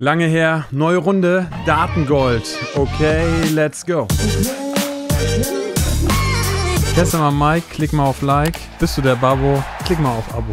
Lange her, neue Runde, Datengold. Okay, let's go. Kessem am Mike, klick mal auf Like. Bist du der Babo? Klick mal auf Abo.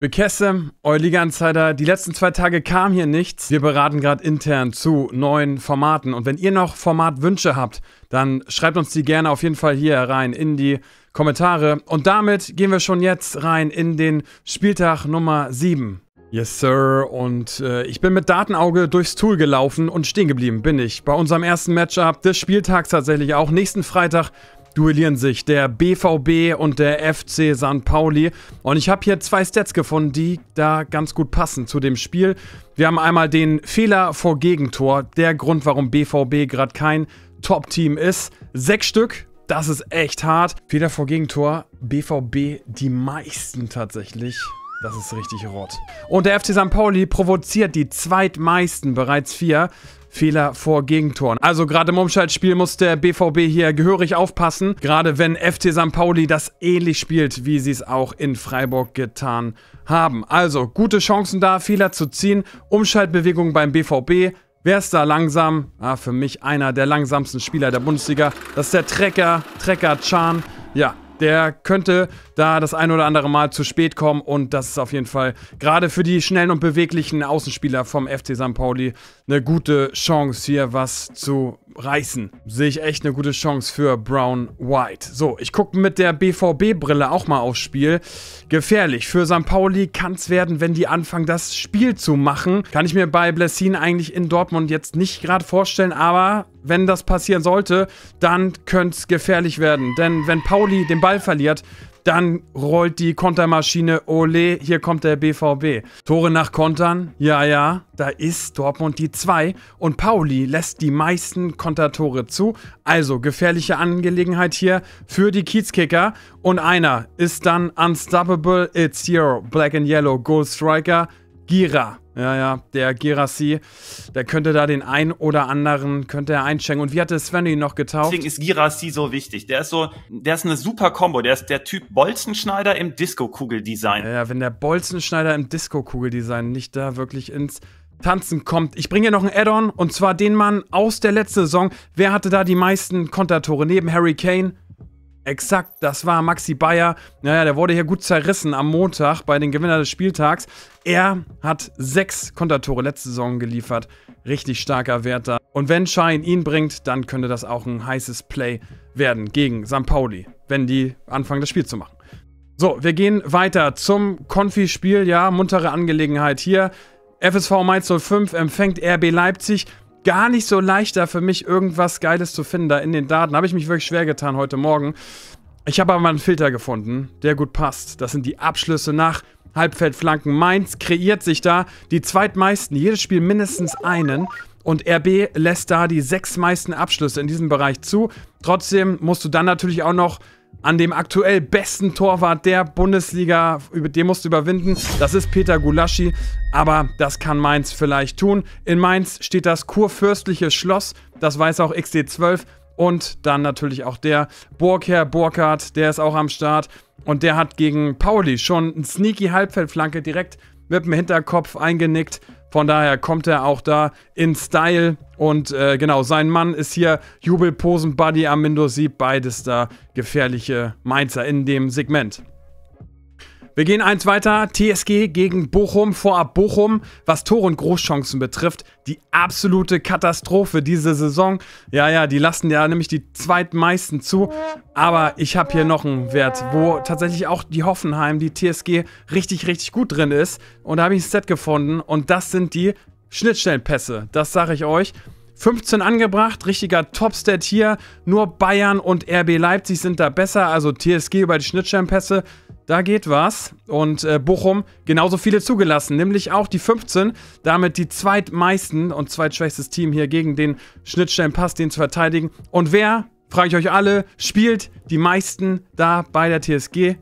Für Kessem, euer Liga-Insider, die letzten zwei Tage kam hier nichts. Wir beraten gerade intern zu neuen Formaten. Und wenn ihr noch Formatwünsche habt, dann schreibt uns die gerne auf jeden Fall hier rein in die Kommentare. Und damit gehen wir schon jetzt rein in den Spieltag Nummer 7. Yes, Sir. Und äh, ich bin mit Datenauge durchs Tool gelaufen und stehen geblieben bin ich. Bei unserem ersten Matchup des Spieltags tatsächlich auch. Nächsten Freitag duellieren sich der BVB und der FC San Pauli. Und ich habe hier zwei Stats gefunden, die da ganz gut passen zu dem Spiel. Wir haben einmal den Fehler vor Gegentor. Der Grund, warum BVB gerade kein Top-Team ist. Sechs Stück. Das ist echt hart. Fehler vor Gegentor. BVB die meisten tatsächlich. Das ist richtig rot. Und der FC St. Pauli provoziert die zweitmeisten, bereits vier, Fehler vor Gegentoren. Also gerade im Umschaltspiel muss der BVB hier gehörig aufpassen, gerade wenn FC St. Pauli das ähnlich spielt, wie sie es auch in Freiburg getan haben. Also gute Chancen da, Fehler zu ziehen, Umschaltbewegung beim BVB. Wer ist da langsam? Ah, für mich einer der langsamsten Spieler der Bundesliga. Das ist der Trecker, Trecker Chan. Ja, der könnte da das ein oder andere Mal zu spät kommen und das ist auf jeden Fall gerade für die schnellen und beweglichen Außenspieler vom FC St. Pauli eine gute Chance hier was zu reißen, sehe ich echt eine gute Chance für Brown White. So, ich gucke mit der BVB-Brille auch mal aufs Spiel. Gefährlich. Für St. Pauli kann es werden, wenn die anfangen, das Spiel zu machen. Kann ich mir bei Blessin eigentlich in Dortmund jetzt nicht gerade vorstellen, aber wenn das passieren sollte, dann könnte es gefährlich werden. Denn wenn Pauli den Ball verliert, dann rollt die Kontermaschine. Ole, hier kommt der BVB. Tore nach Kontern. Ja, ja. Da ist Dortmund die 2. Und Pauli lässt die meisten Kontertore zu. Also gefährliche Angelegenheit hier für die Kiezkicker. Und einer ist dann unstoppable. It's your Black and Yellow Goal Striker. Gira. Ja, ja, der Girassi, der könnte da den ein oder anderen, könnte er einschenken. Und wie hatte Sven ihn noch getauft? Deswegen ist Girassi so wichtig. Der ist so, der ist eine super Kombo. Der ist der Typ Bolzenschneider im Disco-Kugeldesign. Ja, ja, wenn der Bolzenschneider im Disco-Kugeldesign nicht da wirklich ins Tanzen kommt. Ich bringe hier noch ein Add-on und zwar den Mann aus der letzten Saison. Wer hatte da die meisten Kontertore neben Harry Kane? Exakt, das war Maxi Bayer. Naja, der wurde hier gut zerrissen am Montag bei den Gewinner des Spieltags. Er hat sechs Kontertore letzte Saison geliefert. Richtig starker Wert da. Und wenn Schein ihn bringt, dann könnte das auch ein heißes Play werden gegen St. Pauli, wenn die anfangen, das Spiel zu machen. So, wir gehen weiter zum Konfi-Spiel. Ja, muntere Angelegenheit hier. FSV Mainz 05 empfängt RB Leipzig gar nicht so leicht da für mich, irgendwas Geiles zu finden da in den Daten. Habe ich mich wirklich schwer getan heute Morgen. Ich habe aber mal einen Filter gefunden, der gut passt. Das sind die Abschlüsse nach Halbfeldflanken. Mainz kreiert sich da die zweitmeisten, jedes Spiel mindestens einen. Und RB lässt da die sechs meisten Abschlüsse in diesem Bereich zu. Trotzdem musst du dann natürlich auch noch an dem aktuell besten Torwart der Bundesliga. Über den musst du überwinden. Das ist Peter Gulaschi. Aber das kann Mainz vielleicht tun. In Mainz steht das kurfürstliche Schloss. Das weiß auch XD12. Und dann natürlich auch der Burgherr Burkhardt, der ist auch am Start. Und der hat gegen Pauli schon eine sneaky Halbfeldflanke direkt mit dem Hinterkopf eingenickt. Von daher kommt er auch da in Style. Und äh, genau, sein Mann ist hier Jubelposen, Buddy, am Sieb, beides da gefährliche Mainzer in dem Segment. Wir gehen eins weiter. TSG gegen Bochum, vorab Bochum, was Tor- und Großchancen betrifft. Die absolute Katastrophe diese Saison. Ja, ja, die lassen ja nämlich die zweitmeisten zu. Aber ich habe hier noch einen Wert, wo tatsächlich auch die Hoffenheim, die TSG, richtig, richtig gut drin ist. Und da habe ich ein Set gefunden und das sind die Schnittstellenpässe. Das sage ich euch. 15 angebracht, richtiger Topstat hier. Nur Bayern und RB Leipzig sind da besser, also TSG über die Schnittstellenpässe. Da geht was. Und äh, Bochum genauso viele zugelassen, nämlich auch die 15. Damit die zweitmeisten und zweitschwächstes Team hier gegen den Schnittstellenpass, den zu verteidigen. Und wer, frage ich euch alle, spielt die meisten da bei der TSG?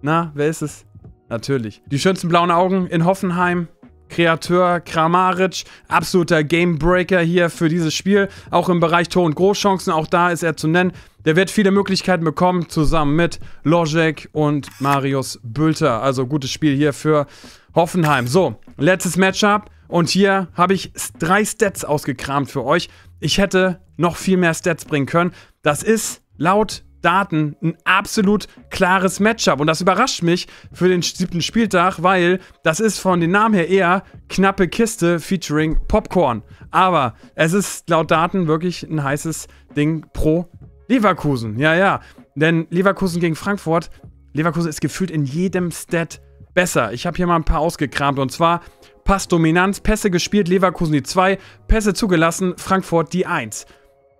Na, wer ist es? Natürlich. Die schönsten blauen Augen in Hoffenheim Kreateur Kramaric, absoluter Gamebreaker hier für dieses Spiel. Auch im Bereich Tor- und Großchancen, auch da ist er zu nennen. Der wird viele Möglichkeiten bekommen, zusammen mit Logic und Marius Bülter. Also gutes Spiel hier für Hoffenheim. So, letztes Matchup. Und hier habe ich drei Stats ausgekramt für euch. Ich hätte noch viel mehr Stats bringen können. Das ist laut Daten ein absolut klares Matchup. Und das überrascht mich für den siebten Spieltag, weil das ist von den Namen her eher knappe Kiste featuring Popcorn. Aber es ist laut Daten wirklich ein heißes Ding pro Leverkusen. Ja, ja. Denn Leverkusen gegen Frankfurt, Leverkusen ist gefühlt in jedem Stat besser. Ich habe hier mal ein paar ausgekramt und zwar Passdominanz, Pässe gespielt, Leverkusen die 2, Pässe zugelassen, Frankfurt die 1.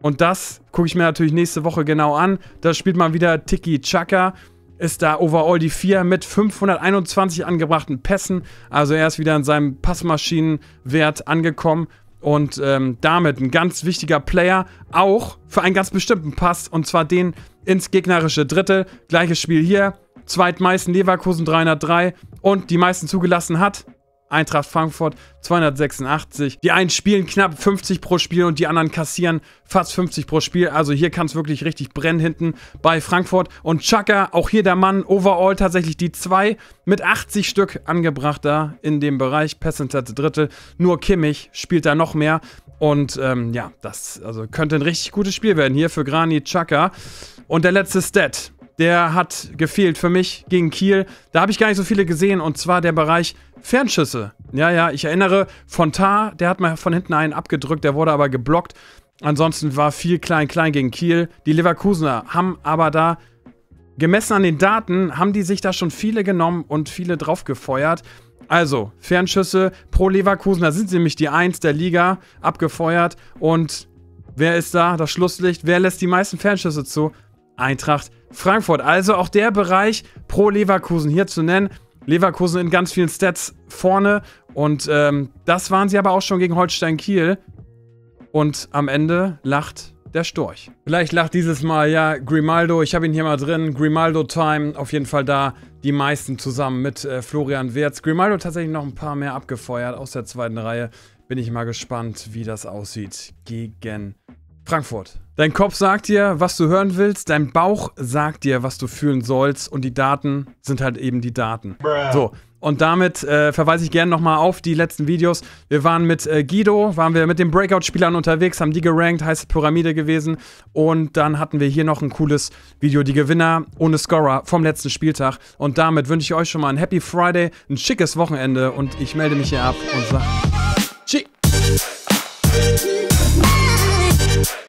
Und das gucke ich mir natürlich nächste Woche genau an. Da spielt man wieder Tiki Chaka. Ist da overall die 4 mit 521 angebrachten Pässen. Also er ist wieder in seinem Passmaschinenwert angekommen. Und ähm, damit ein ganz wichtiger Player, auch für einen ganz bestimmten Pass. Und zwar den ins gegnerische Drittel. Gleiches Spiel hier. Zweitmeisten Leverkusen 303 und die meisten zugelassen hat. Eintracht Frankfurt 286. Die einen spielen knapp 50 pro Spiel und die anderen kassieren fast 50 pro Spiel. Also hier kann es wirklich richtig brennen hinten bei Frankfurt. Und Chaka, auch hier der Mann, overall tatsächlich die 2 mit 80 Stück angebracht da in dem Bereich. Percentage Drittel. Nur Kimmich spielt da noch mehr. Und ähm, ja, das also könnte ein richtig gutes Spiel werden hier für Grani Chaka. Und der letzte Stat der hat gefehlt für mich gegen Kiel. Da habe ich gar nicht so viele gesehen und zwar der Bereich Fernschüsse. Ja, ja, ich erinnere, Fontar, der hat mal von hinten einen abgedrückt, der wurde aber geblockt. Ansonsten war viel klein-klein gegen Kiel. Die Leverkusener haben aber da gemessen an den Daten haben die sich da schon viele genommen und viele drauf gefeuert. Also, Fernschüsse pro Leverkusen, da sind sie nämlich die Eins der Liga, abgefeuert. Und wer ist da? Das Schlusslicht. Wer lässt die meisten Fernschüsse zu? Eintracht Frankfurt. Also auch der Bereich pro Leverkusen hier zu nennen. Leverkusen in ganz vielen Stats vorne. Und ähm, das waren sie aber auch schon gegen Holstein Kiel. Und am Ende lacht der Storch. Vielleicht lacht dieses Mal ja Grimaldo. Ich habe ihn hier mal drin. Grimaldo Time. Auf jeden Fall da die meisten zusammen mit äh, Florian Wirz. Grimaldo tatsächlich noch ein paar mehr abgefeuert aus der zweiten Reihe. Bin ich mal gespannt, wie das aussieht gegen Frankfurt. Dein Kopf sagt dir, was du hören willst, dein Bauch sagt dir, was du fühlen sollst und die Daten sind halt eben die Daten. Bruh. So. Und damit äh, verweise ich gerne nochmal auf die letzten Videos. Wir waren mit äh, Guido, waren wir mit den Breakout-Spielern unterwegs, haben die gerankt, heißt Pyramide gewesen. Und dann hatten wir hier noch ein cooles Video, die Gewinner ohne Scorer vom letzten Spieltag. Und damit wünsche ich euch schon mal einen Happy Friday, ein schickes Wochenende und ich melde mich hier ab und sage Tschüss.